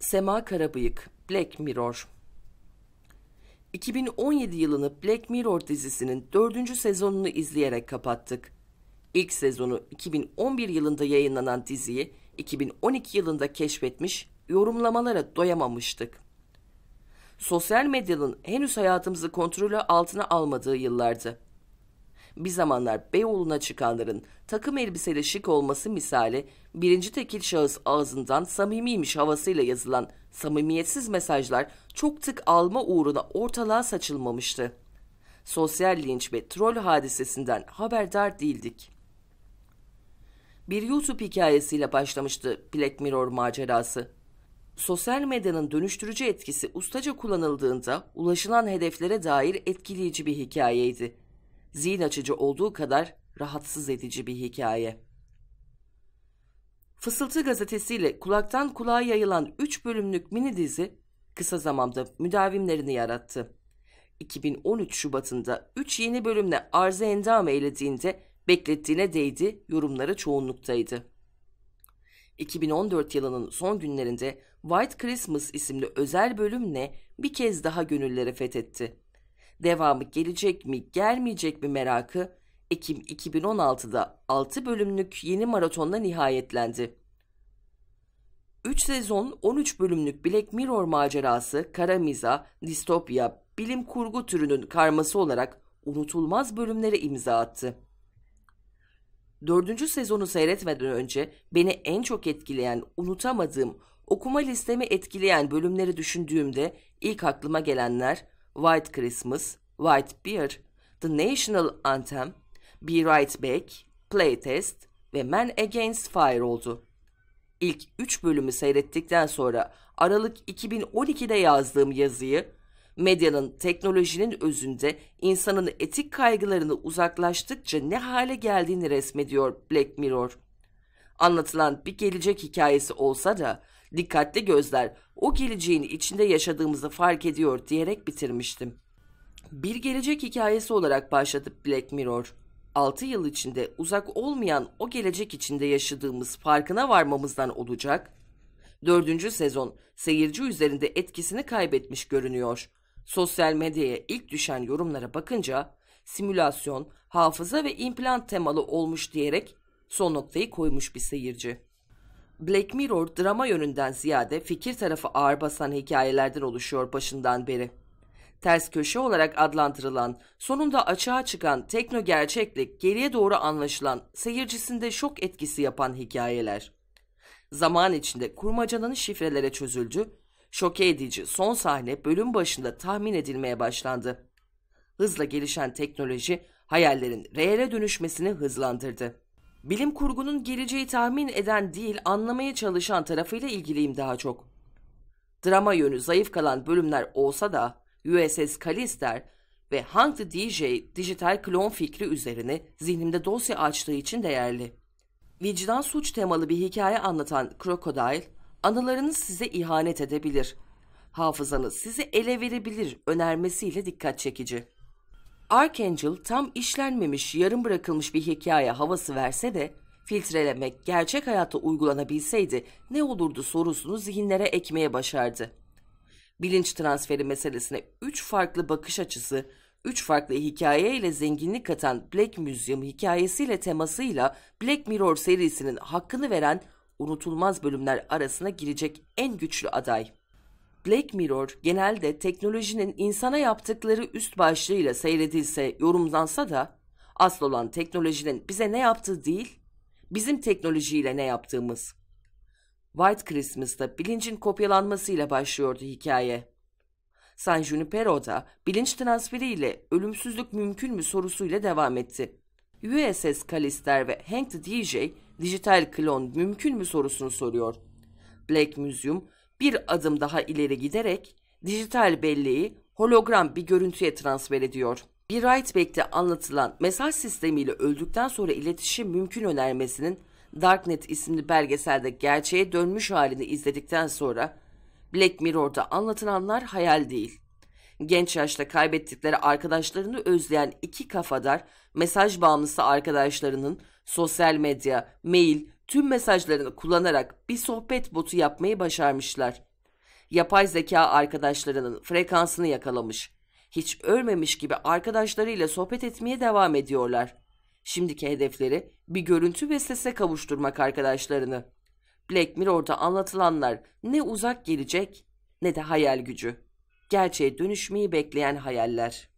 Sema Karabıyık, Black Mirror. 2017 yılını Black Mirror dizisinin dördüncü sezonunu izleyerek kapattık. İlk sezonu 2011 yılında yayınlanan diziyi 2012 yılında keşfetmiş, yorumlamalara doyamamıştık. Sosyal medyanın henüz hayatımızı kontrolü altına almadığı yıllardı bir zamanlar Beyoğlu'na çıkanların takım elbiseyle şık olması misali birinci tekil şahıs ağzından samimiymiş havasıyla yazılan samimiyetsiz mesajlar çok tık alma uğruna ortalığa saçılmamıştı. Sosyal linç ve troll hadisesinden haberdar değildik. Bir YouTube hikayesiyle başlamıştı Black Mirror macerası sosyal medyanın dönüştürücü etkisi ustaca kullanıldığında ulaşılan hedeflere dair etkileyici bir hikayeydi zihin açıcı olduğu kadar rahatsız edici bir hikaye. Fısıltı gazetesiyle kulaktan kulağa yayılan 3 bölümlük mini dizi kısa zamanda müdavimlerini yarattı. 2013 Şubat'ında 3 yeni bölümle arz-ı endam eylediğinde beklettiğine değdi yorumları çoğunluktaydı. 2014 yılının son günlerinde White Christmas isimli özel bölümle bir kez daha gönülleri fethetti devamı gelecek mi gelmeyecek mi merakı Ekim 2016'da 6 bölümlük yeni maratonla nihayetlendi. 3 sezon 13 bölümlük Black Mirror macerası karamiza, distopya, bilim kurgu türünün karması olarak unutulmaz bölümlere imza attı. Dördüncü sezonu seyretmeden önce beni en çok etkileyen, unutamadığım, okuma listemi etkileyen bölümleri düşündüğümde ilk aklıma gelenler White Christmas, White Beer, The National Anthem, Be Right Back, Playtest ve Man Against Fire oldu. İlk 3 bölümü seyrettikten sonra Aralık 2012'de yazdığım yazıyı medyanın teknolojinin özünde insanın etik kaygılarını uzaklaştıkça ne hale geldiğini resmediyor Black Mirror. Anlatılan bir gelecek hikayesi olsa da Dikkatli gözler o geleceğin içinde yaşadığımızı fark ediyor diyerek bitirmiştim. Bir gelecek hikayesi olarak başladıp Black Mirror. 6 yıl içinde uzak olmayan o gelecek içinde yaşadığımız farkına varmamızdan olacak. 4. sezon seyirci üzerinde etkisini kaybetmiş görünüyor. Sosyal medyaya ilk düşen yorumlara bakınca simülasyon, hafıza ve implant temalı olmuş diyerek son noktayı koymuş bir seyirci. Black Mirror drama yönünden ziyade fikir tarafı ağır basan hikayelerden oluşuyor başından beri. Ters köşe olarak adlandırılan, sonunda açığa çıkan tekno gerçeklik geriye doğru anlaşılan, seyircisinde şok etkisi yapan hikayeler. Zaman içinde kurmacanın şifrelere çözüldü, şok edici son sahne bölüm başında tahmin edilmeye başlandı. Hızla gelişen teknoloji hayallerin reele dönüşmesini hızlandırdı. Bilim kurgunun geleceği tahmin eden değil anlamaya çalışan tarafıyla ilgiliyim daha çok. Drama yönü zayıf kalan bölümler olsa da USS Callister ve Hang the DJ dijital klon fikri üzerine zihnimde dosya açtığı için değerli. Vicdan suç temalı bir hikaye anlatan Crocodile, anılarınız size ihanet edebilir. Hafızanız sizi ele verebilir önermesiyle dikkat çekici. Archangel tam işlenmemiş, yarım bırakılmış bir hikaye havası verse de filtrelemek gerçek hayata uygulanabilseydi ne olurdu sorusunu zihinlere ekmeye başardı. Bilinç transferi meselesine üç farklı bakış açısı, üç farklı hikaye ile zenginlik katan Black Museum hikayesiyle temasıyla Black Mirror serisinin hakkını veren unutulmaz bölümler arasına girecek en güçlü aday. Black Mirror genelde teknolojinin insana yaptıkları üst başlığıyla seyredilse, yorumlansa da asıl olan teknolojinin bize ne yaptığı değil, bizim teknolojiyle ne yaptığımız. White Christmas'ta bilincin kopyalanmasıyla başlıyordu hikaye. San Junipero'da bilinç transferiyle ölümsüzlük mümkün mü sorusuyla devam etti. USS Callister ve Hank the DJ dijital klon mümkün mü sorusunu soruyor. Black Museum bir adım daha ileri giderek dijital belleği hologram bir görüntüye transfer ediyor. Bir right anlatılan mesaj sistemiyle öldükten sonra iletişim mümkün önermesinin Darknet isimli belgeselde gerçeğe dönmüş halini izledikten sonra Black Mirror'da anlatılanlar hayal değil. Genç yaşta kaybettikleri arkadaşlarını özleyen iki kafadar mesaj bağımlısı arkadaşlarının sosyal medya, mail, tüm mesajlarını kullanarak bir sohbet botu yapmayı başarmışlar. Yapay zeka arkadaşlarının frekansını yakalamış. Hiç ölmemiş gibi arkadaşlarıyla sohbet etmeye devam ediyorlar. Şimdiki hedefleri bir görüntü ve sese kavuşturmak arkadaşlarını. Black Mirror'da anlatılanlar ne uzak gelecek ne de hayal gücü. Gerçeğe dönüşmeyi bekleyen hayaller.